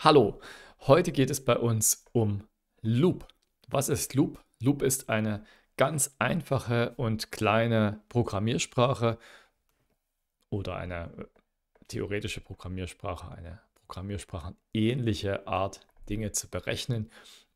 Hallo, heute geht es bei uns um Loop. Was ist Loop? Loop ist eine ganz einfache und kleine Programmiersprache oder eine äh, theoretische Programmiersprache, eine Programmiersprache ähnliche Art, Dinge zu berechnen,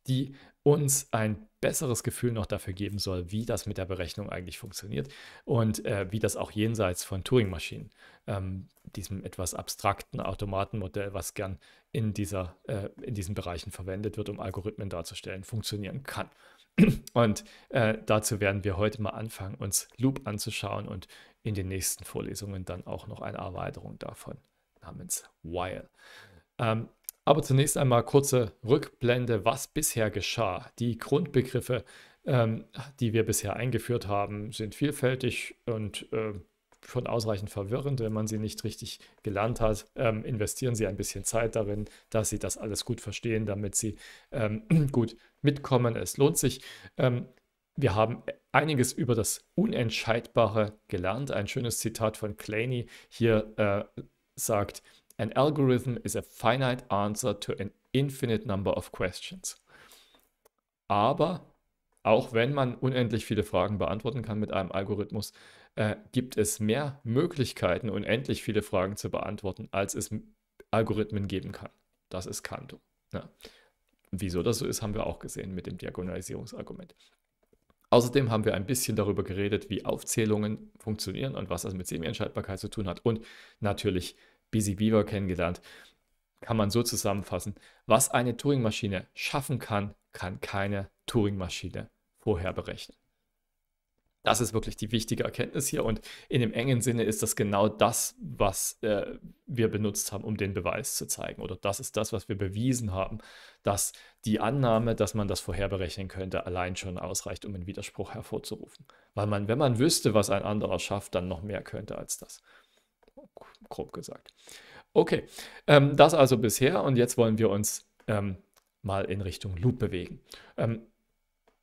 die uns ein besseres Gefühl noch dafür geben soll, wie das mit der Berechnung eigentlich funktioniert und äh, wie das auch jenseits von Turing-Maschinen, ähm, diesem etwas abstrakten Automatenmodell, was gern in, dieser, äh, in diesen Bereichen verwendet wird, um Algorithmen darzustellen, funktionieren kann. Und äh, dazu werden wir heute mal anfangen, uns Loop anzuschauen und in den nächsten Vorlesungen dann auch noch eine Erweiterung davon namens While. Ähm, aber zunächst einmal kurze Rückblende, was bisher geschah. Die Grundbegriffe, ähm, die wir bisher eingeführt haben, sind vielfältig und äh, schon ausreichend verwirrend, wenn man sie nicht richtig gelernt hat. Ähm, investieren Sie ein bisschen Zeit darin, dass Sie das alles gut verstehen, damit Sie ähm, gut mitkommen. Es lohnt sich. Ähm, wir haben einiges über das Unentscheidbare gelernt. Ein schönes Zitat von Claney hier äh, sagt, an algorithm is a finite answer to an infinite number of questions. Aber auch wenn man unendlich viele Fragen beantworten kann mit einem Algorithmus, äh, gibt es mehr Möglichkeiten, unendlich viele Fragen zu beantworten, als es Algorithmen geben kann. Das ist Kanto. Ja. Ne? Wieso das so ist, haben wir auch gesehen mit dem Diagonalisierungsargument. Außerdem haben wir ein bisschen darüber geredet, wie Aufzählungen funktionieren und was das mit Semi-Entscheidbarkeit zu tun hat und natürlich, Busy Beaver kennengelernt. Kann man so zusammenfassen. Was eine Turing-Maschine schaffen kann, kann keine Turing-Maschine vorher berechnen. Das ist wirklich die wichtige Erkenntnis hier und in dem engen Sinne ist das genau das, was äh, wir benutzt haben, um den Beweis zu zeigen. Oder das ist das, was wir bewiesen haben, dass die Annahme, dass man das vorherberechnen könnte, allein schon ausreicht, um einen Widerspruch hervorzurufen. Weil man, wenn man wüsste, was ein anderer schafft, dann noch mehr könnte als das grob gesagt. Okay, ähm, das also bisher und jetzt wollen wir uns ähm, mal in Richtung Loop bewegen. Ähm,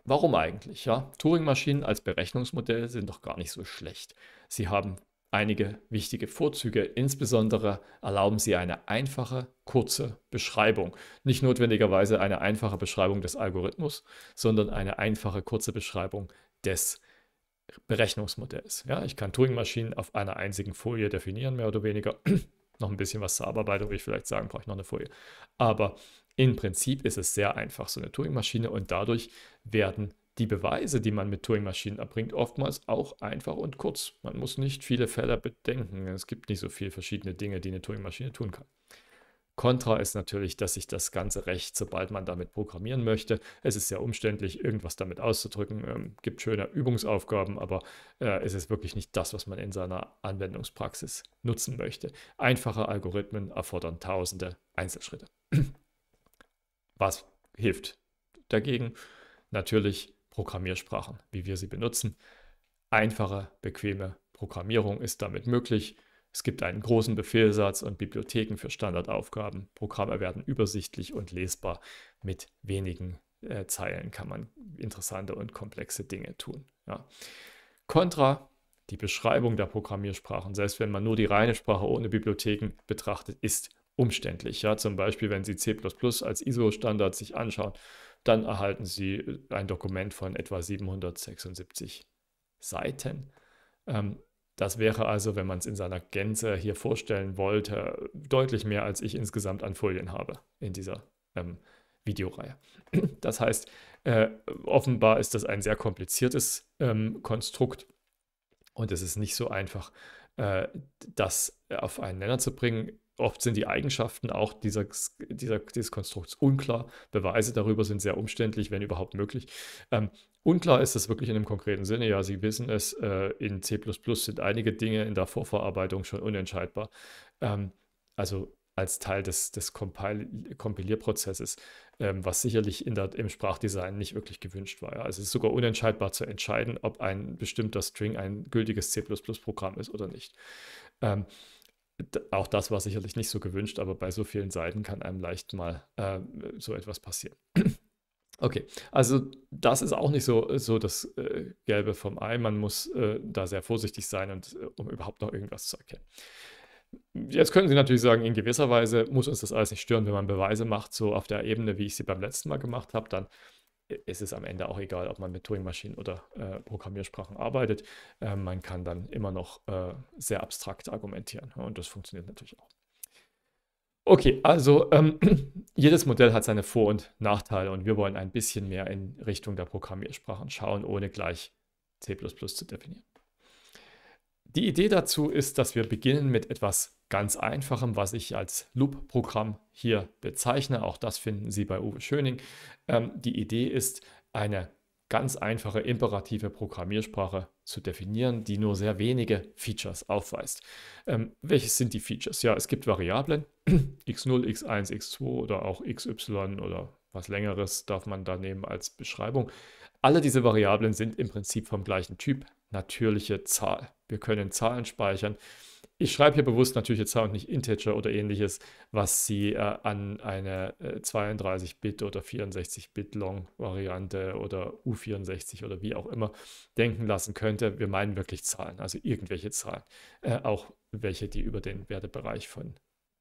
warum eigentlich? Ja, Turing-Maschinen als Berechnungsmodell sind doch gar nicht so schlecht. Sie haben einige wichtige Vorzüge, insbesondere erlauben sie eine einfache, kurze Beschreibung. Nicht notwendigerweise eine einfache Beschreibung des Algorithmus, sondern eine einfache, kurze Beschreibung des Algorithmus. Berechnungsmodells. Ja, ich kann Turing-Maschinen auf einer einzigen Folie definieren, mehr oder weniger. noch ein bisschen was zur Abarbeitung, würde ich vielleicht sagen, brauche ich noch eine Folie. Aber im Prinzip ist es sehr einfach, so eine Turing-Maschine und dadurch werden die Beweise, die man mit Turing-Maschinen erbringt, oftmals auch einfach und kurz. Man muss nicht viele Fälle bedenken. Es gibt nicht so viele verschiedene Dinge, die eine Turing-Maschine tun kann. Kontra ist natürlich, dass sich das ganze Recht, sobald man damit programmieren möchte, es ist sehr umständlich, irgendwas damit auszudrücken, ähm, gibt schöne Übungsaufgaben, aber äh, es ist wirklich nicht das, was man in seiner Anwendungspraxis nutzen möchte. Einfache Algorithmen erfordern tausende Einzelschritte. was hilft dagegen? Natürlich Programmiersprachen, wie wir sie benutzen. Einfache, bequeme Programmierung ist damit möglich. Es gibt einen großen Befehlsatz und Bibliotheken für Standardaufgaben. Programme werden übersichtlich und lesbar. Mit wenigen äh, Zeilen kann man interessante und komplexe Dinge tun. Ja. Contra, die Beschreibung der Programmiersprachen, selbst wenn man nur die reine Sprache ohne Bibliotheken betrachtet, ist umständlich. Ja, zum Beispiel, wenn Sie C als ISO-Standard sich anschauen, dann erhalten Sie äh, ein Dokument von etwa 776 Seiten. Ähm, das wäre also, wenn man es in seiner Gänze hier vorstellen wollte, deutlich mehr, als ich insgesamt an Folien habe in dieser ähm, Videoreihe. Das heißt, äh, offenbar ist das ein sehr kompliziertes ähm, Konstrukt und es ist nicht so einfach, äh, das auf einen Nenner zu bringen. Oft sind die Eigenschaften auch dieser, dieser, dieses Konstrukts unklar. Beweise darüber sind sehr umständlich, wenn überhaupt möglich. Ähm, unklar ist es wirklich in einem konkreten Sinne. Ja, Sie wissen es, äh, in C sind einige Dinge in der Vorverarbeitung schon unentscheidbar. Ähm, also als Teil des, des Kompilierprozesses, ähm, was sicherlich der, im Sprachdesign nicht wirklich gewünscht war. Ja. Also es ist sogar unentscheidbar zu entscheiden, ob ein bestimmter String ein gültiges C++-Programm ist oder nicht. Ähm, auch das war sicherlich nicht so gewünscht, aber bei so vielen Seiten kann einem leicht mal äh, so etwas passieren. Okay, also das ist auch nicht so, so das äh, Gelbe vom Ei. Man muss äh, da sehr vorsichtig sein, und, äh, um überhaupt noch irgendwas zu erkennen. Jetzt können Sie natürlich sagen, in gewisser Weise muss uns das alles nicht stören, wenn man Beweise macht, so auf der Ebene, wie ich sie beim letzten Mal gemacht habe, dann ist es am Ende auch egal, ob man mit Turing-Maschinen oder äh, Programmiersprachen arbeitet. Äh, man kann dann immer noch äh, sehr abstrakt argumentieren und das funktioniert natürlich auch. Okay, also ähm, jedes Modell hat seine Vor- und Nachteile und wir wollen ein bisschen mehr in Richtung der Programmiersprachen schauen, ohne gleich C zu definieren. Die Idee dazu ist, dass wir beginnen mit etwas ganz einfachem, was ich als Loop-Programm hier bezeichne. Auch das finden Sie bei Uwe Schöning. Ähm, die Idee ist, eine ganz einfache imperative Programmiersprache zu definieren, die nur sehr wenige Features aufweist. Ähm, welches sind die Features? Ja, es gibt Variablen, x0, x1, x2 oder auch xy oder was längeres darf man da nehmen als Beschreibung. Alle diese Variablen sind im Prinzip vom gleichen Typ, natürliche Zahl. Wir können Zahlen speichern ich schreibe hier bewusst natürlich jetzt auch nicht Integer oder ähnliches, was Sie äh, an eine äh, 32-Bit oder 64-Bit-Long-Variante oder U64 oder wie auch immer denken lassen könnte. Wir meinen wirklich Zahlen, also irgendwelche Zahlen, äh, auch welche, die über den Wertebereich von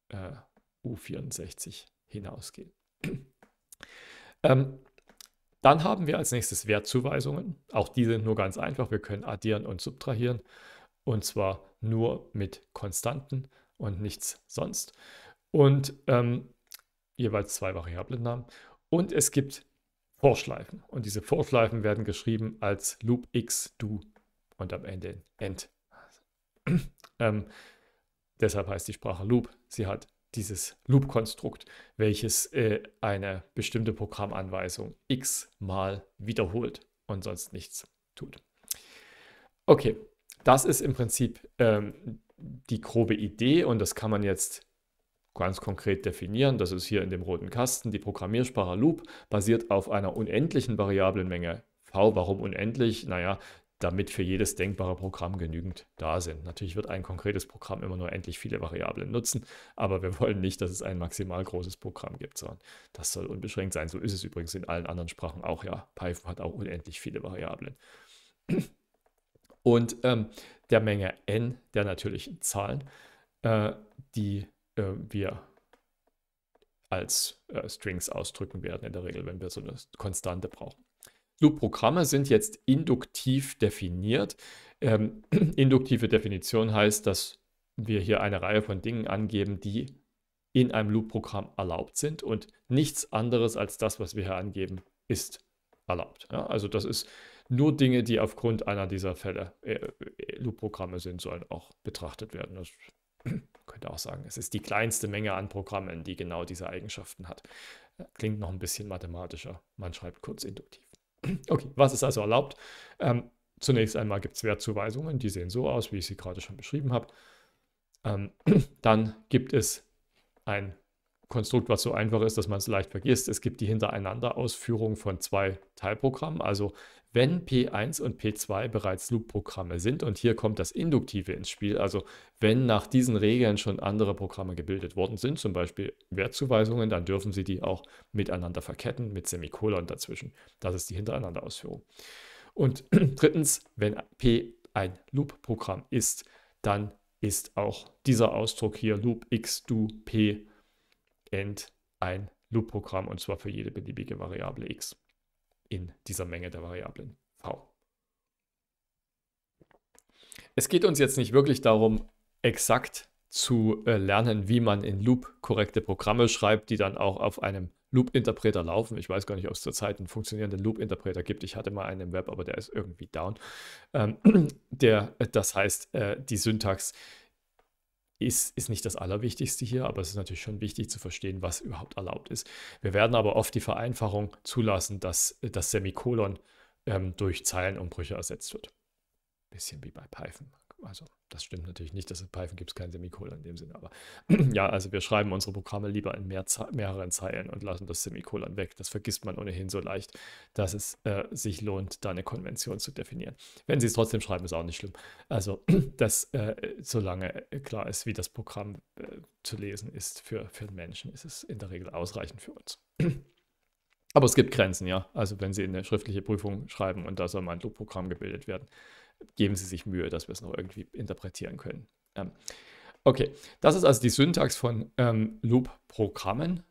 äh, U64 hinausgehen. ähm, dann haben wir als nächstes Wertzuweisungen. Auch die sind nur ganz einfach. Wir können addieren und subtrahieren und zwar nur mit Konstanten und nichts sonst. Und ähm, jeweils zwei Variablennamen. Und es gibt Vorschleifen. Und diese Vorschleifen werden geschrieben als Loop X Do und am Ende End. ähm, deshalb heißt die Sprache Loop. Sie hat dieses Loop-Konstrukt, welches äh, eine bestimmte Programmanweisung x mal wiederholt und sonst nichts tut. Okay, das ist im Prinzip ähm, die grobe Idee und das kann man jetzt ganz konkret definieren. Das ist hier in dem roten Kasten. Die Programmiersprache Loop basiert auf einer unendlichen Variablenmenge V. Warum unendlich? Naja, damit für jedes denkbare Programm genügend da sind. Natürlich wird ein konkretes Programm immer nur endlich viele Variablen nutzen, aber wir wollen nicht, dass es ein maximal großes Programm gibt, sondern das soll unbeschränkt sein. So ist es übrigens in allen anderen Sprachen auch, ja. Python hat auch unendlich viele Variablen und ähm, der Menge n der natürlichen Zahlen, äh, die äh, wir als äh, Strings ausdrücken werden in der Regel, wenn wir so eine Konstante brauchen. Loop-Programme sind jetzt induktiv definiert. Ähm, induktive Definition heißt, dass wir hier eine Reihe von Dingen angeben, die in einem Loop-Programm erlaubt sind und nichts anderes als das, was wir hier angeben, ist erlaubt. Ja, also das ist nur Dinge, die aufgrund einer dieser Fälle äh, äh Loop-Programme sind, sollen auch betrachtet werden. Das könnte auch sagen, es ist die kleinste Menge an Programmen, die genau diese Eigenschaften hat. Äh, klingt noch ein bisschen mathematischer. Man schreibt kurz induktiv. Okay, was ist also erlaubt? Ähm, zunächst einmal gibt es Wertzuweisungen, die sehen so aus, wie ich sie gerade schon beschrieben habe. Ähm, dann gibt es ein Konstrukt, was so einfach ist, dass man es leicht vergisst. Es gibt die Hintereinanderausführung von zwei Teilprogrammen. Also wenn P1 und P2 bereits Loop-Programme sind. Und hier kommt das Induktive ins Spiel, also wenn nach diesen Regeln schon andere Programme gebildet worden sind, zum Beispiel Wertzuweisungen, dann dürfen Sie die auch miteinander verketten mit Semikolon dazwischen. Das ist die Hintereinanderausführung. Und drittens, wenn P ein Loop-Programm ist, dann ist auch dieser Ausdruck hier loop x do p end ein Loop-Programm und zwar für jede beliebige Variable x in dieser Menge der Variablen v. Es geht uns jetzt nicht wirklich darum, exakt zu äh, lernen, wie man in Loop korrekte Programme schreibt, die dann auch auf einem Loop-Interpreter laufen. Ich weiß gar nicht, ob es zurzeit einen funktionierenden Loop-Interpreter gibt. Ich hatte mal einen im Web, aber der ist irgendwie down. Ähm, der, äh, das heißt, äh, die Syntax ist, ist nicht das Allerwichtigste hier, aber es ist natürlich schon wichtig zu verstehen, was überhaupt erlaubt ist. Wir werden aber oft die Vereinfachung zulassen, dass äh, das Semikolon ähm, durch Zeilenumbrüche ersetzt wird. Bisschen wie bei Python. Also das stimmt natürlich nicht, dass in Python gibt es kein Semikolon in dem Sinne, aber ja, also wir schreiben unsere Programme lieber in mehr mehreren Zeilen und lassen das Semikolon weg. Das vergisst man ohnehin so leicht, dass es äh, sich lohnt, da eine Konvention zu definieren. Wenn Sie es trotzdem schreiben, ist auch nicht schlimm. Also das, äh, solange äh, klar ist, wie das Programm äh, zu lesen ist für, für den Menschen, ist es in der Regel ausreichend für uns. aber es gibt Grenzen, ja. Also wenn Sie in eine schriftliche Prüfung schreiben und da soll mal ein Loop-Programm gebildet werden, geben Sie sich Mühe, dass wir es noch irgendwie interpretieren können. Ähm, okay, das ist also die Syntax von ähm, Loop-Programmen.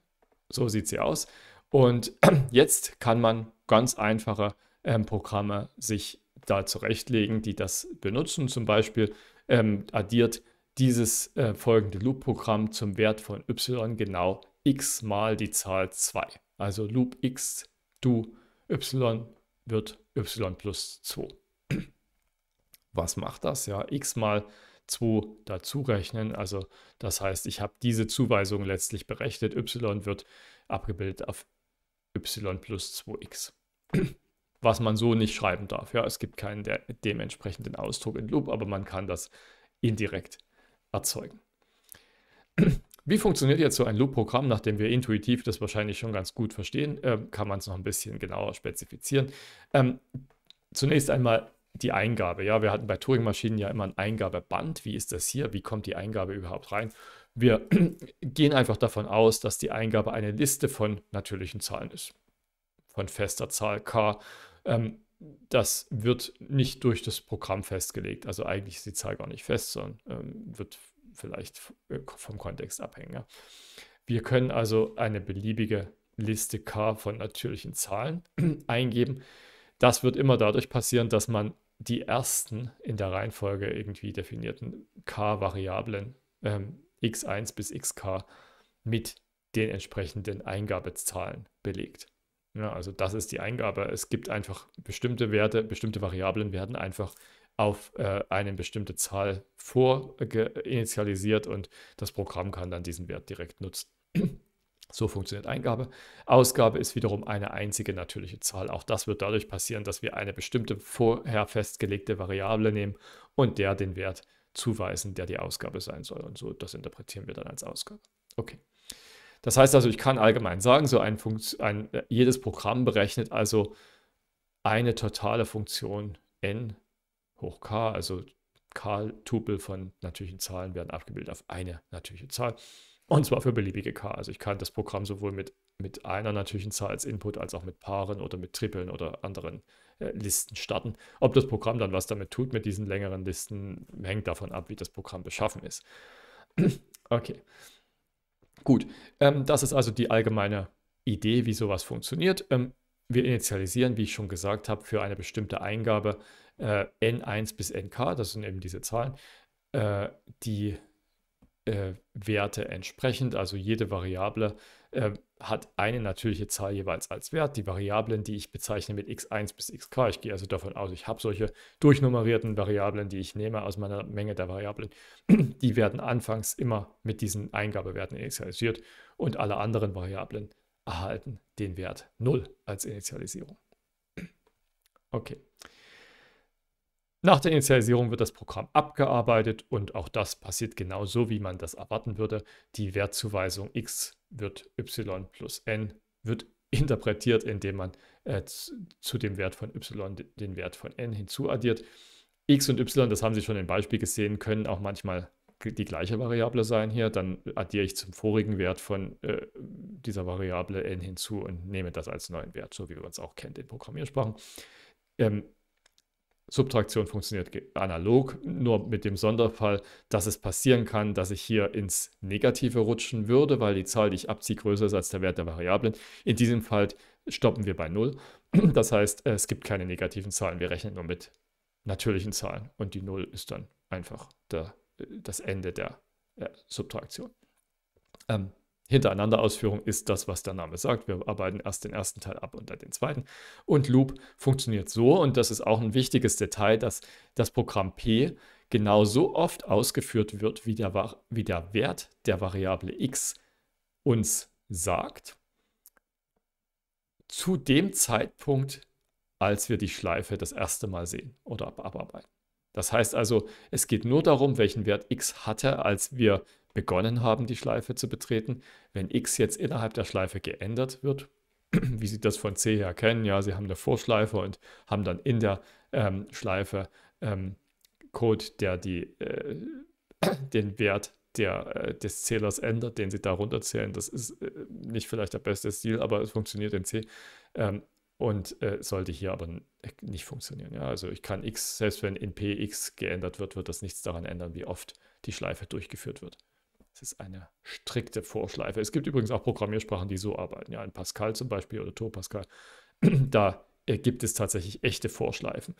So sieht sie aus. Und jetzt kann man ganz einfache ähm, Programme sich da zurechtlegen, die das benutzen. Zum Beispiel ähm, addiert dieses äh, folgende Loop-Programm zum Wert von y genau x mal die Zahl 2. Also Loop x du y wird y plus 2 was macht das? Ja, x mal 2 dazu rechnen. Also das heißt, ich habe diese Zuweisung letztlich berechnet. y wird abgebildet auf y plus 2x. Was man so nicht schreiben darf. Ja, es gibt keinen der, dementsprechenden Ausdruck in Loop, aber man kann das indirekt erzeugen. Wie funktioniert jetzt so ein Loop-Programm, nachdem wir intuitiv das wahrscheinlich schon ganz gut verstehen, äh, kann man es noch ein bisschen genauer spezifizieren. Ähm, zunächst einmal die Eingabe. Ja, wir hatten bei Turing-Maschinen ja immer ein Eingabeband. Wie ist das hier? Wie kommt die Eingabe überhaupt rein? Wir gehen einfach davon aus, dass die Eingabe eine Liste von natürlichen Zahlen ist. Von fester Zahl k. Ähm, das wird nicht durch das Programm festgelegt. Also eigentlich ist die Zahl gar nicht fest, sondern ähm, wird vielleicht äh, vom Kontext abhängen. Ja. Wir können also eine beliebige Liste K von natürlichen Zahlen eingeben. Das wird immer dadurch passieren, dass man die ersten in der Reihenfolge irgendwie definierten k-Variablen ähm, x1 bis xk mit den entsprechenden Eingabezahlen belegt. Ja, also das ist die Eingabe. Es gibt einfach bestimmte Werte, bestimmte Variablen werden einfach auf äh, eine bestimmte Zahl vorinitialisiert und das Programm kann dann diesen Wert direkt nutzen. So funktioniert Eingabe. Ausgabe ist wiederum eine einzige natürliche Zahl. Auch das wird dadurch passieren, dass wir eine bestimmte vorher festgelegte Variable nehmen und der den Wert zuweisen, der die Ausgabe sein soll. Und so, das interpretieren wir dann als Ausgabe. Okay. Das heißt also, ich kann allgemein sagen, so ein, Funkt, ein äh, jedes Programm berechnet also eine totale Funktion n hoch k, also k-Tupel von natürlichen Zahlen werden abgebildet auf eine natürliche Zahl. Und zwar für beliebige K. Also ich kann das Programm sowohl mit, mit einer natürlichen Zahl als Input als auch mit Paaren oder mit Trippeln oder anderen äh, Listen starten. Ob das Programm dann was damit tut mit diesen längeren Listen, hängt davon ab, wie das Programm beschaffen ist. okay. Gut, ähm, das ist also die allgemeine Idee, wie sowas funktioniert. Ähm, wir initialisieren, wie ich schon gesagt habe, für eine bestimmte Eingabe äh, n1 bis nk, das sind eben diese Zahlen, äh, die äh, Werte entsprechend. Also jede Variable äh, hat eine natürliche Zahl jeweils als Wert. Die Variablen, die ich bezeichne mit x1 bis xk, ich gehe also davon aus, ich habe solche durchnummerierten Variablen, die ich nehme aus meiner Menge der Variablen, die werden anfangs immer mit diesen Eingabewerten initialisiert und alle anderen Variablen erhalten den Wert 0 als Initialisierung. Okay. Nach der Initialisierung wird das Programm abgearbeitet und auch das passiert genau so, wie man das erwarten würde. Die Wertzuweisung x wird y plus n wird interpretiert, indem man äh, zu dem Wert von y den Wert von n hinzuaddiert. x und y, das haben Sie schon im Beispiel gesehen, können auch manchmal die gleiche Variable sein hier. Dann addiere ich zum vorigen Wert von äh, dieser Variable n hinzu und nehme das als neuen Wert, so wie man es auch kennt in Programmiersprachen. Ähm, Subtraktion funktioniert analog, nur mit dem Sonderfall, dass es passieren kann, dass ich hier ins Negative rutschen würde, weil die Zahl, die ich abziehe, größer ist als der Wert der Variablen. In diesem Fall stoppen wir bei 0. Das heißt, es gibt keine negativen Zahlen, wir rechnen nur mit natürlichen Zahlen und die 0 ist dann einfach der, das Ende der äh, Subtraktion. Ähm, Hintereinander-Ausführung ist das, was der Name sagt. Wir arbeiten erst den ersten Teil ab und dann den zweiten. Und Loop funktioniert so, und das ist auch ein wichtiges Detail, dass das Programm P genau so oft ausgeführt wird, wie der, wie der Wert der Variable x uns sagt, zu dem Zeitpunkt, als wir die Schleife das erste Mal sehen oder abarbeiten. Das heißt also, es geht nur darum, welchen Wert x hatte, als wir begonnen haben, die Schleife zu betreten. Wenn x jetzt innerhalb der Schleife geändert wird, wie Sie das von C her kennen, ja, Sie haben eine Vorschleife und haben dann in der ähm, Schleife ähm, Code, der die, äh, den Wert der, äh, des Zählers ändert, den Sie darunter zählen. Das ist äh, nicht vielleicht der beste Stil, aber es funktioniert in C. Ähm, und äh, sollte hier aber nicht funktionieren. Ja, also ich kann x, selbst wenn in p x geändert wird, wird das nichts daran ändern, wie oft die Schleife durchgeführt wird. Es ist eine strikte Vorschleife. Es gibt übrigens auch Programmiersprachen, die so arbeiten. Ja, in Pascal zum Beispiel oder Tor Pascal. da äh, gibt es tatsächlich echte Vorschleifen,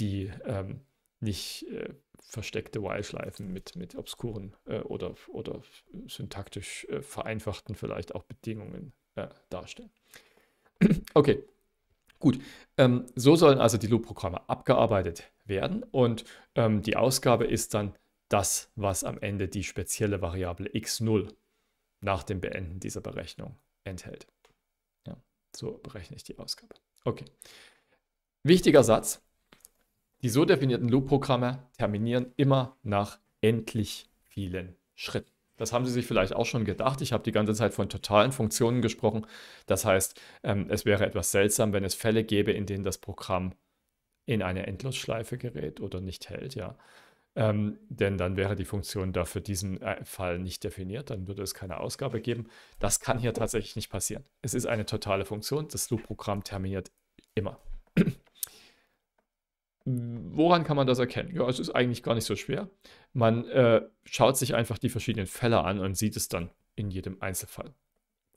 die ähm, nicht äh, versteckte While-Schleifen mit, mit obskuren äh, oder, oder syntaktisch äh, vereinfachten vielleicht auch Bedingungen äh, darstellen. okay, Gut, ähm, so sollen also die Loop-Programme abgearbeitet werden und ähm, die Ausgabe ist dann das, was am Ende die spezielle Variable x0 nach dem Beenden dieser Berechnung enthält. Ja, so berechne ich die Ausgabe. Okay. Wichtiger Satz. Die so definierten Loop-Programme terminieren immer nach endlich vielen Schritten. Das haben Sie sich vielleicht auch schon gedacht. Ich habe die ganze Zeit von totalen Funktionen gesprochen. Das heißt, ähm, es wäre etwas seltsam, wenn es Fälle gäbe, in denen das Programm in eine Endlosschleife gerät oder nicht hält. Ja. Ähm, denn dann wäre die Funktion dafür diesen äh, Fall nicht definiert, dann würde es keine Ausgabe geben. Das kann hier tatsächlich nicht passieren. Es ist eine totale Funktion, das Loop-Programm terminiert immer. Woran kann man das erkennen? Ja, es ist eigentlich gar nicht so schwer. Man äh, schaut sich einfach die verschiedenen Fälle an und sieht es dann in jedem Einzelfall.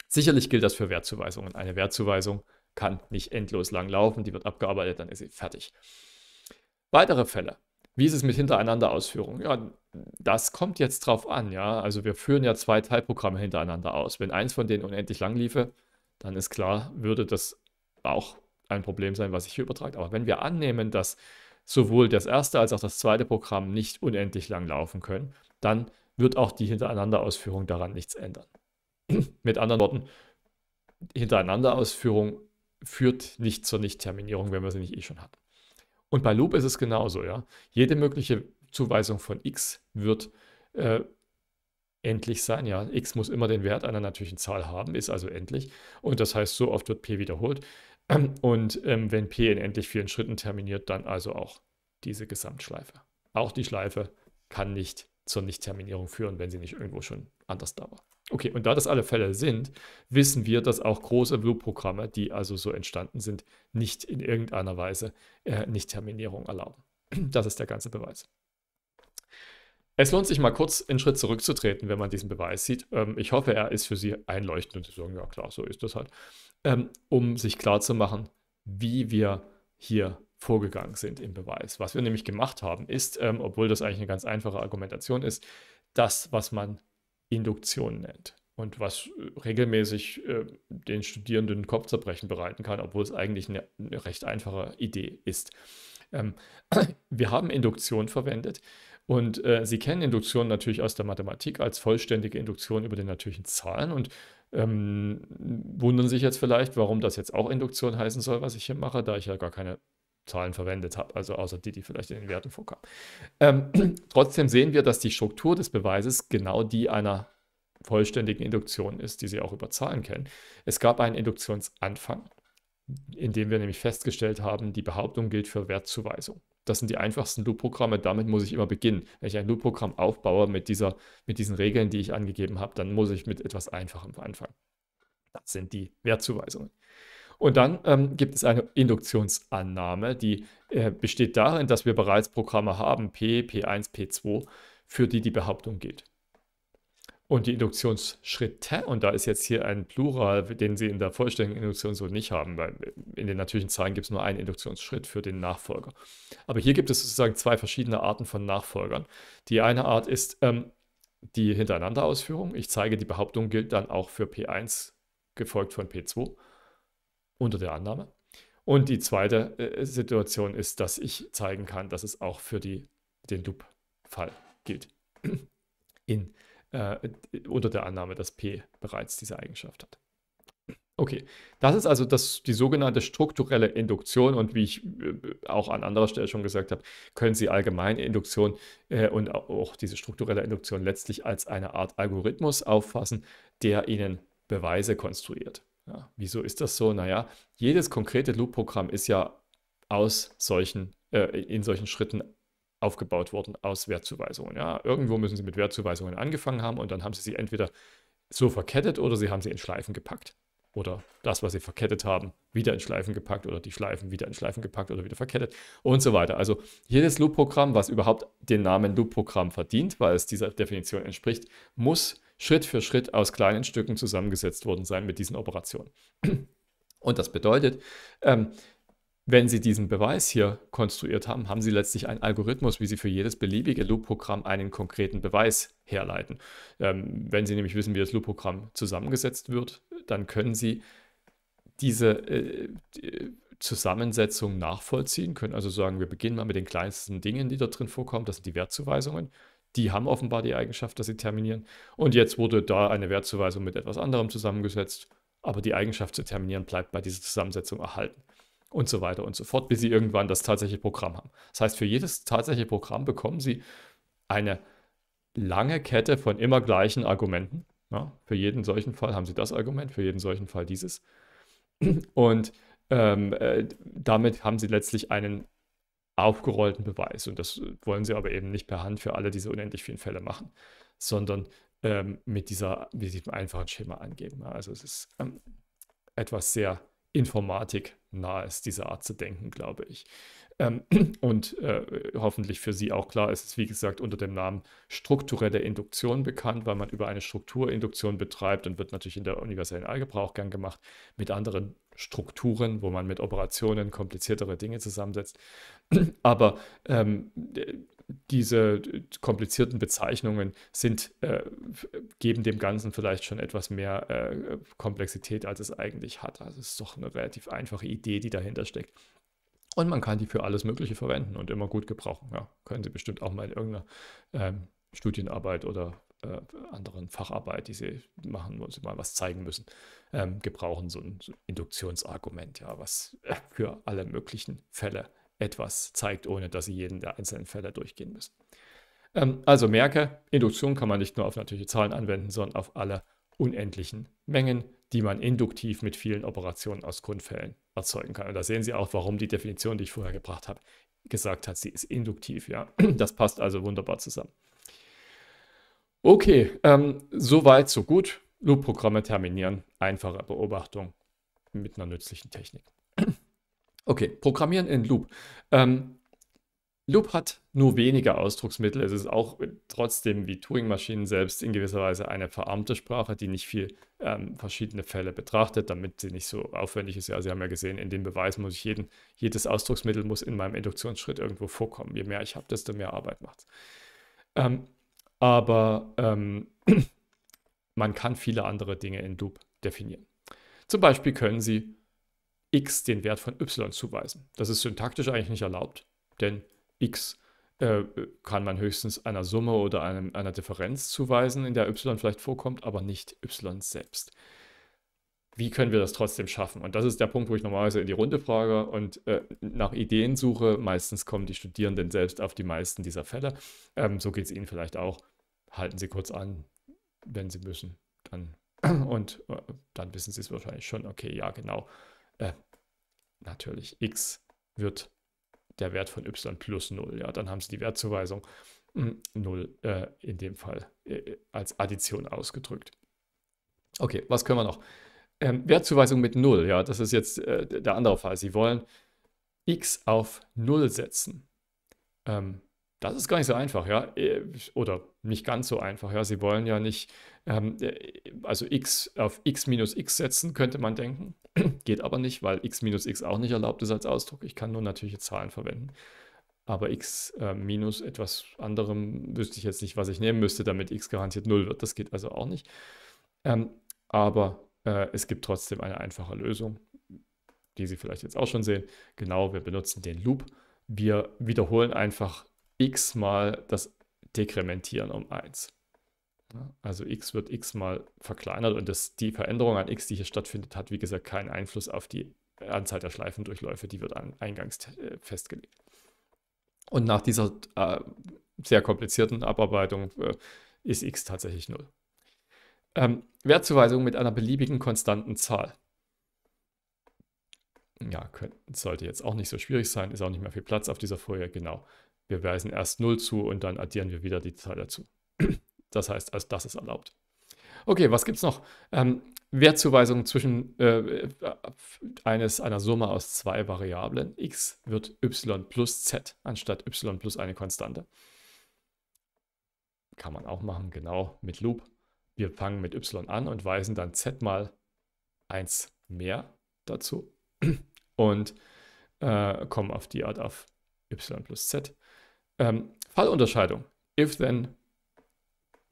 Sicherlich gilt das für Wertzuweisungen. Eine Wertzuweisung kann nicht endlos lang laufen, die wird abgearbeitet, dann ist sie fertig. Weitere Fälle wie ist es mit Hintereinander-Ausführung? Ja, das kommt jetzt drauf an, ja. Also wir führen ja zwei Teilprogramme hintereinander aus. Wenn eins von denen unendlich lang liefe, dann ist klar, würde das auch ein Problem sein, was sich hier übertragt. Aber wenn wir annehmen, dass sowohl das erste als auch das zweite Programm nicht unendlich lang laufen können, dann wird auch die Hintereinanderausführung daran nichts ändern. Mit anderen Worten, Hintereinanderausführung führt nicht zur Nichtterminierung, wenn wir sie nicht eh schon hatten. Und bei Loop ist es genauso, ja. Jede mögliche Zuweisung von x wird äh, endlich sein, ja. x muss immer den Wert einer natürlichen Zahl haben, ist also endlich. Und das heißt, so oft wird p wiederholt. Und ähm, wenn p in endlich vielen Schritten terminiert, dann also auch diese Gesamtschleife. Auch die Schleife kann nicht zur Nichtterminierung führen, wenn sie nicht irgendwo schon anders da war. Okay, und da das alle Fälle sind, wissen wir, dass auch große Blutprogramme, die also so entstanden sind, nicht in irgendeiner Weise äh, Nicht-Terminierung erlauben. Das ist der ganze Beweis. Es lohnt sich mal kurz einen Schritt zurückzutreten, wenn man diesen Beweis sieht. Ähm, ich hoffe, er ist für Sie einleuchtend und Sie sagen, ja klar, so ist das halt. Ähm, um sich klarzumachen, wie wir hier vorgegangen sind im Beweis. Was wir nämlich gemacht haben, ist, ähm, obwohl das eigentlich eine ganz einfache Argumentation ist, das, was man Induktion nennt. Und was äh, regelmäßig äh, den Studierenden Kopfzerbrechen bereiten kann, obwohl es eigentlich eine, eine recht einfache Idee ist. Ähm, wir haben Induktion verwendet und äh, Sie kennen Induktion natürlich aus der Mathematik als vollständige Induktion über den natürlichen Zahlen und ähm, wundern sich jetzt vielleicht, warum das jetzt auch Induktion heißen soll, was ich hier mache, da ich ja gar keine Zahlen verwendet habe, also außer die, die vielleicht in den Werten vorkamen. Ähm, trotzdem sehen wir, dass die Struktur des Beweises genau die einer vollständigen Induktion ist, die Sie auch über Zahlen kennen. Es gab einen Induktionsanfang, in dem wir nämlich festgestellt haben, die Behauptung gilt für Wertzuweisung. Das sind die einfachsten Loop-Programme, damit muss ich immer beginnen. Wenn ich ein Loop-Programm aufbaue mit, dieser, mit diesen Regeln, die ich angegeben habe, dann muss ich mit etwas Einfachem anfangen. Das sind die Wertzuweisungen. Und dann ähm, gibt es eine Induktionsannahme, die äh, besteht darin, dass wir bereits Programme haben, P, P1, P2, für die die Behauptung gilt. Und die Induktionsschritte, und da ist jetzt hier ein Plural, den Sie in der vollständigen Induktion so nicht haben, weil in den natürlichen Zahlen gibt es nur einen Induktionsschritt für den Nachfolger. Aber hier gibt es sozusagen zwei verschiedene Arten von Nachfolgern. Die eine Art ist ähm, die Hintereinanderausführung. Ich zeige, die Behauptung gilt dann auch für P1, gefolgt von P2 unter der Annahme. Und die zweite äh, Situation ist, dass ich zeigen kann, dass es auch für die, den Loop-Fall gilt. In, äh, unter der Annahme, dass P bereits diese Eigenschaft hat. Okay, das ist also das, die sogenannte strukturelle Induktion und wie ich äh, auch an anderer Stelle schon gesagt habe, können Sie allgemeine Induktion äh, und auch diese strukturelle Induktion letztlich als eine Art Algorithmus auffassen, der Ihnen Beweise konstruiert. Ja, wieso ist das so? Naja, jedes konkrete Loop-Programm ist ja aus solchen, äh, in solchen Schritten aufgebaut worden, aus Wertzuweisungen. Ja, irgendwo müssen sie mit Wertzuweisungen angefangen haben und dann haben sie sie entweder so verkettet oder sie haben sie in Schleifen gepackt. Oder das, was sie verkettet haben, wieder in Schleifen gepackt oder die Schleifen wieder in Schleifen gepackt oder wieder verkettet und so weiter. Also jedes Loop-Programm, was überhaupt den Namen Loop-Programm verdient, weil es dieser Definition entspricht, muss Schritt für Schritt aus kleinen Stücken zusammengesetzt worden sein mit diesen Operationen. Und das bedeutet, ähm, wenn Sie diesen Beweis hier konstruiert haben, haben Sie letztlich einen Algorithmus, wie Sie für jedes beliebige Loop-Programm einen konkreten Beweis herleiten. Ähm, wenn Sie nämlich wissen, wie das Loop-Programm zusammengesetzt wird, dann können Sie diese äh, äh, Zusammensetzung nachvollziehen, können also sagen, wir beginnen mal mit den kleinsten Dingen, die da drin vorkommen, das sind die Wertzuweisungen. Die haben offenbar die Eigenschaft, dass sie terminieren. Und jetzt wurde da eine Wertzuweisung mit etwas anderem zusammengesetzt. Aber die Eigenschaft zu terminieren bleibt bei dieser Zusammensetzung erhalten. Und so weiter und so fort, bis sie irgendwann das tatsächliche Programm haben. Das heißt, für jedes tatsächliche Programm bekommen sie eine lange Kette von immer gleichen Argumenten. Ja, für jeden solchen Fall haben sie das Argument, für jeden solchen Fall dieses. Und ähm, äh, damit haben sie letztlich einen aufgerollten Beweis. Und das äh, wollen sie aber eben nicht per Hand für alle diese unendlich vielen Fälle machen, sondern ähm, mit, dieser, mit diesem einfachen Schema angeben. Also es ist ähm, etwas sehr Informatik nahes diese Art zu denken, glaube ich. Ähm, und äh, hoffentlich für Sie auch klar ist es, wie gesagt, unter dem Namen strukturelle Induktion bekannt, weil man über eine Struktur Induktion betreibt und wird natürlich in der universellen Algebra auch gern gemacht mit anderen Strukturen, wo man mit Operationen kompliziertere Dinge zusammensetzt. Aber ähm, diese komplizierten Bezeichnungen sind, äh, geben dem Ganzen vielleicht schon etwas mehr äh, Komplexität, als es eigentlich hat. Also es ist doch eine relativ einfache Idee, die dahinter steckt. Und man kann die für alles Mögliche verwenden und immer gut gebrauchen. Ja, können Sie bestimmt auch mal in irgendeiner ähm, Studienarbeit oder äh, anderen Facharbeit, die Sie machen, wo Sie mal was zeigen müssen, ähm, gebrauchen so ein, so ein Induktionsargument, ja, was äh, für alle möglichen Fälle etwas zeigt, ohne dass Sie jeden der einzelnen Fälle durchgehen müssen. Ähm, also merke, Induktion kann man nicht nur auf natürliche Zahlen anwenden, sondern auf alle unendlichen Mengen die man induktiv mit vielen Operationen aus Grundfällen erzeugen kann. Und da sehen Sie auch, warum die Definition, die ich vorher gebracht habe, gesagt hat, sie ist induktiv. Ja, das passt also wunderbar zusammen. Okay, ähm, soweit, so gut. Loop-Programme terminieren, einfache Beobachtung mit einer nützlichen Technik. Okay, Programmieren in Loop. Ähm, Loop hat nur wenige Ausdrucksmittel. Es ist auch trotzdem wie Turing-Maschinen selbst in gewisser Weise eine verarmte Sprache, die nicht viel ähm, verschiedene Fälle betrachtet, damit sie nicht so aufwendig ist. Ja, Sie haben ja gesehen, in dem Beweis muss ich jeden, jedes Ausdrucksmittel muss in meinem Induktionsschritt irgendwo vorkommen. Je mehr ich habe, desto mehr Arbeit macht es. Ähm, aber ähm, man kann viele andere Dinge in Loop definieren. Zum Beispiel können Sie x den Wert von y zuweisen. Das ist syntaktisch eigentlich nicht erlaubt, denn x äh, kann man höchstens einer Summe oder einem, einer Differenz zuweisen, in der y vielleicht vorkommt, aber nicht y selbst. Wie können wir das trotzdem schaffen? Und das ist der Punkt, wo ich normalerweise in die Runde frage und äh, nach Ideen suche. Meistens kommen die Studierenden selbst auf die meisten dieser Fälle. Ähm, so geht es ihnen vielleicht auch. Halten Sie kurz an, wenn Sie müssen. Dann und äh, dann wissen Sie es wahrscheinlich schon. Okay, ja, genau. Äh, natürlich, x wird der Wert von y plus 0. Ja, dann haben sie die Wertzuweisung 0 hm, äh, in dem Fall äh, als Addition ausgedrückt. Okay, was können wir noch? Ähm, Wertzuweisung mit 0, ja, das ist jetzt äh, der andere Fall. Sie wollen x auf 0 setzen. Ähm, das ist gar nicht so einfach, ja, äh, oder nicht ganz so einfach, ja. Sie wollen ja nicht, ähm, äh, also x auf x minus x setzen, könnte man denken. Geht aber nicht, weil x minus x auch nicht erlaubt ist als Ausdruck. Ich kann nur natürliche Zahlen verwenden. Aber x äh, minus etwas anderem wüsste ich jetzt nicht, was ich nehmen müsste, damit x garantiert 0 wird. Das geht also auch nicht. Ähm, aber äh, es gibt trotzdem eine einfache Lösung, die Sie vielleicht jetzt auch schon sehen. Genau, wir benutzen den Loop. Wir wiederholen einfach x mal das Dekrementieren um 1. Ne? Also x wird x mal verkleinert und das, die Veränderung an x, die hier stattfindet, hat wie gesagt keinen Einfluss auf die Anzahl der Schleifendurchläufe, die wird an, eingangs äh, festgelegt. Und nach dieser äh, sehr komplizierten Abarbeitung äh, ist x tatsächlich 0. Ähm, Wertzuweisung mit einer beliebigen konstanten Zahl. Ja, könnte, sollte jetzt auch nicht so schwierig sein, ist auch nicht mehr viel Platz auf dieser Folie, genau. Wir weisen erst 0 zu und dann addieren wir wieder die Zahl dazu. Das heißt, also das ist erlaubt. Okay, was gibt es noch? Ähm, Wertzuweisung zwischen äh, äh, eines, einer Summe aus zwei Variablen. x wird y plus z anstatt y plus eine Konstante. Kann man auch machen, genau, mit Loop. Wir fangen mit y an und weisen dann z mal 1 mehr dazu und äh, kommen auf die Art auf y plus z. Ähm, Fallunterscheidung. If then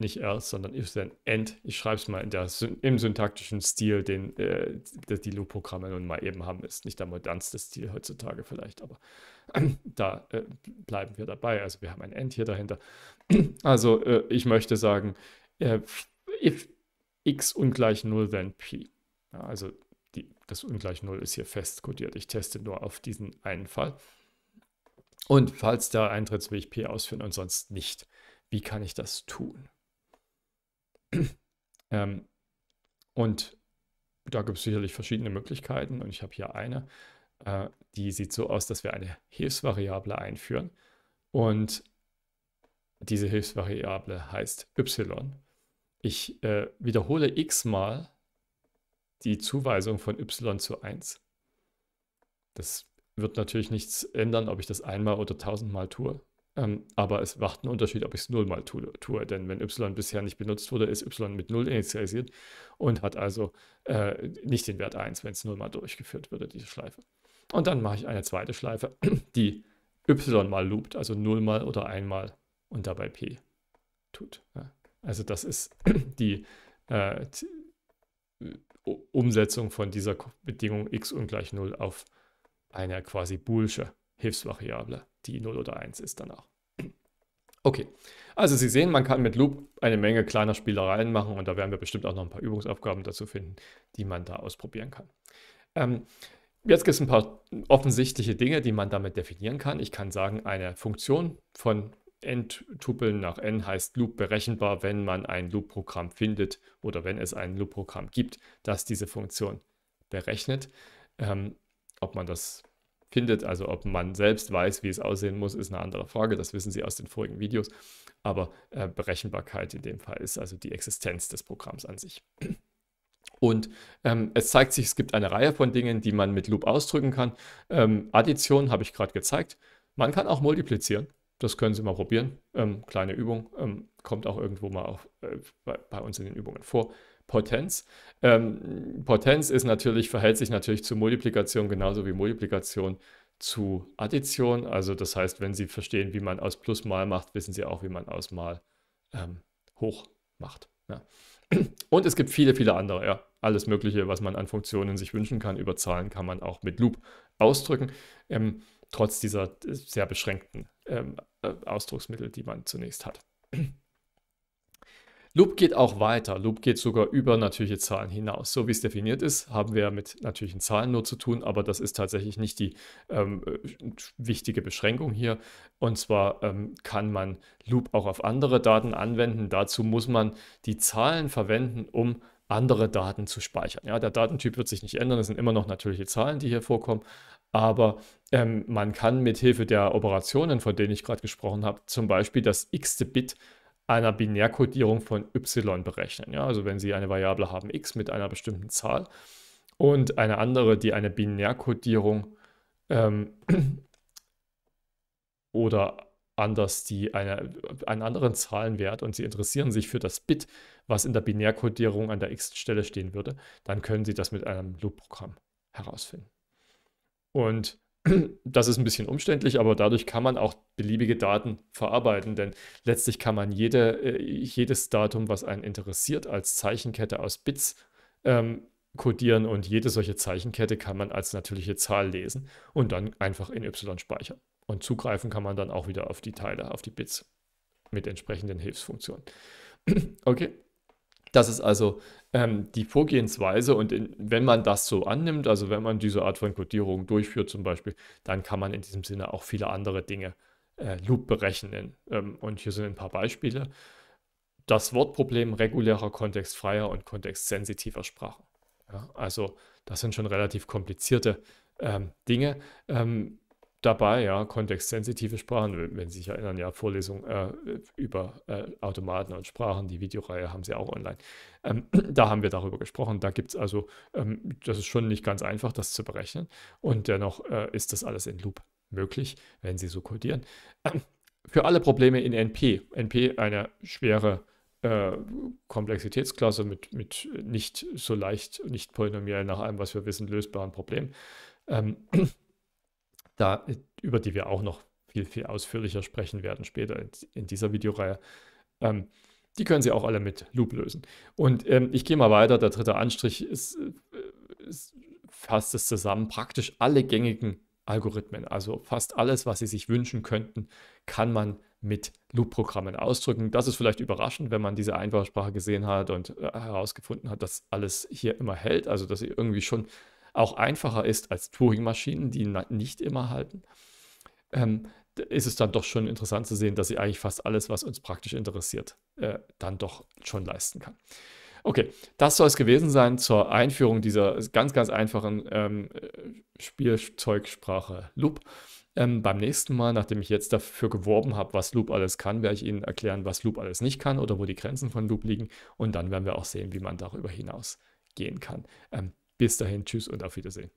nicht erst, sondern if then end. Ich schreibe es mal in der, im syntaktischen Stil, den äh, die Loop-Programme nun mal eben haben. Ist nicht der modernste Stil heutzutage vielleicht, aber äh, da äh, bleiben wir dabei. Also wir haben ein end hier dahinter. Also äh, ich möchte sagen, äh, if x ungleich 0, then p. Ja, also die, das ungleich 0 ist hier fest kodiert. Ich teste nur auf diesen einen Fall. Und falls der Eintrittsweg p ausführen und sonst nicht, wie kann ich das tun? ähm, und da gibt es sicherlich verschiedene Möglichkeiten und ich habe hier eine, äh, die sieht so aus, dass wir eine Hilfsvariable einführen und diese Hilfsvariable heißt y. Ich äh, wiederhole x mal die Zuweisung von y zu 1. Das wird natürlich nichts ändern, ob ich das einmal oder tausendmal tue. Ähm, aber es macht einen Unterschied, ob ich es 0 mal tue, tue, Denn wenn y bisher nicht benutzt wurde, ist y mit 0 initialisiert und hat also äh, nicht den Wert 1, wenn es 0 mal durchgeführt würde, diese Schleife. Und dann mache ich eine zweite Schleife, die y mal loopt, also 0 mal oder einmal und dabei p tut. Ja. Also das ist die, äh, die Umsetzung von dieser Bedingung x ungleich 0 auf eine quasi boolsche Hilfsvariable die 0 oder 1 ist danach. Okay, also Sie sehen, man kann mit Loop eine Menge kleiner Spielereien machen und da werden wir bestimmt auch noch ein paar Übungsaufgaben dazu finden, die man da ausprobieren kann. Ähm, jetzt gibt es ein paar offensichtliche Dinge, die man damit definieren kann. Ich kann sagen, eine Funktion von n-Tupeln nach n heißt Loop berechenbar, wenn man ein Loop-Programm findet oder wenn es ein Loop-Programm gibt, das diese Funktion berechnet. Ähm, ob man das findet. Also ob man selbst weiß, wie es aussehen muss, ist eine andere Frage. Das wissen Sie aus den vorigen Videos. Aber äh, Berechenbarkeit in dem Fall ist also die Existenz des Programms an sich. Und ähm, es zeigt sich, es gibt eine Reihe von Dingen, die man mit Loop ausdrücken kann. Ähm, Addition habe ich gerade gezeigt. Man kann auch multiplizieren. Das können Sie mal probieren. Ähm, kleine Übung. Ähm, kommt auch irgendwo mal auf, äh, bei, bei uns in den Übungen vor. Potenz. Ähm, Potenz ist natürlich, verhält sich natürlich zu Multiplikation genauso wie Multiplikation zu Addition. Also das heißt, wenn Sie verstehen, wie man aus Plus mal macht, wissen Sie auch, wie man aus mal ähm, hoch macht. Ja. Und es gibt viele, viele andere, ja, alles Mögliche, was man an Funktionen sich wünschen kann. Über Zahlen kann man auch mit Loop ausdrücken, ähm, trotz dieser sehr beschränkten ähm, äh, Ausdrucksmittel, die man zunächst hat. Loop geht auch weiter. Loop geht sogar über natürliche Zahlen hinaus. So wie es definiert ist, haben wir mit natürlichen Zahlen nur zu tun, aber das ist tatsächlich nicht die ähm, äh, wichtige Beschränkung hier. Und zwar ähm, kann man Loop auch auf andere Daten anwenden. Dazu muss man die Zahlen verwenden, um andere Daten zu speichern. Ja, der Datentyp wird sich nicht ändern, es sind immer noch natürliche Zahlen, die hier vorkommen, aber ähm, man kann mit Hilfe der Operationen, von denen ich gerade gesprochen habe, zum Beispiel das x-te Bit einer Binärkodierung von y berechnen. Ja? Also wenn Sie eine Variable haben x mit einer bestimmten Zahl und eine andere, die eine Binärkodierung ähm, oder anders die eine, einen anderen Zahlenwert und Sie interessieren sich für das Bit, was in der Binärkodierung an der x-Stelle stehen würde, dann können Sie das mit einem Loop-Programm herausfinden. Und das ist ein bisschen umständlich, aber dadurch kann man auch beliebige Daten verarbeiten, denn letztlich kann man jede, äh, jedes Datum, was einen interessiert, als Zeichenkette aus Bits ähm, codieren und jede solche Zeichenkette kann man als natürliche Zahl lesen und dann einfach in Y speichern. Und zugreifen kann man dann auch wieder auf die Teile, auf die Bits mit entsprechenden Hilfsfunktionen. okay, das ist also ähm, die Vorgehensweise und in, wenn man das so annimmt, also wenn man diese Art von Codierung durchführt zum Beispiel, dann kann man in diesem Sinne auch viele andere Dinge äh, Loop berechnen. Ähm, und hier sind ein paar Beispiele. Das Wortproblem regulärer, kontextfreier und kontextsensitiver Sprachen. Ja, also das sind schon relativ komplizierte ähm, Dinge. Ähm, dabei, ja, kontextsensitive Sprachen, wenn Sie sich erinnern, ja, Vorlesungen äh, über äh, Automaten und Sprachen, die Videoreihe haben Sie auch online. Ähm, da haben wir darüber gesprochen. Da gibt es also, ähm, das ist schon nicht ganz einfach, das zu berechnen. Und dennoch äh, ist das alles in Loop möglich, wenn Sie so codieren. Ähm, für alle Probleme in NP. NP eine schwere äh, Komplexitätsklasse mit, mit nicht so leicht, nicht polynomiell nach allem, was wir wissen, lösbaren Problemen Ähm, da, über die wir auch noch viel, viel ausführlicher sprechen werden später in, dieser Videoreihe. Ähm, die können Sie auch alle mit Loop lösen. Und ähm, ich gehe mal weiter. Der dritte Anstrich ist, äh, ist, fasst es zusammen. Praktisch alle gängigen Algorithmen, also fast alles, was Sie sich wünschen könnten, kann man mit Loop-Programmen ausdrücken. Das ist vielleicht überraschend, wenn man diese Einfachsprache gesehen hat und äh, herausgefunden hat, dass alles hier immer hält, also dass Sie irgendwie schon auch einfacher ist als Turing-Maschinen, die nicht immer halten, ähm, ist es dann doch schon interessant zu sehen, dass sie eigentlich fast alles, was uns praktisch interessiert, äh, dann doch schon leisten kann. Okay, das soll es gewesen sein zur Einführung dieser ganz, ganz einfachen ähm, äh, Spielzeugsprache Loop. Ähm, beim nächsten Mal, nachdem ich jetzt dafür geworben habe, was Loop alles kann, werde ich Ihnen erklären, was Loop alles nicht kann oder wo die Grenzen von Loop liegen. Und dann werden wir auch sehen, wie man darüber hinaus gehen kann. Ähm, bis dahin, tschüss und auf Wiedersehen.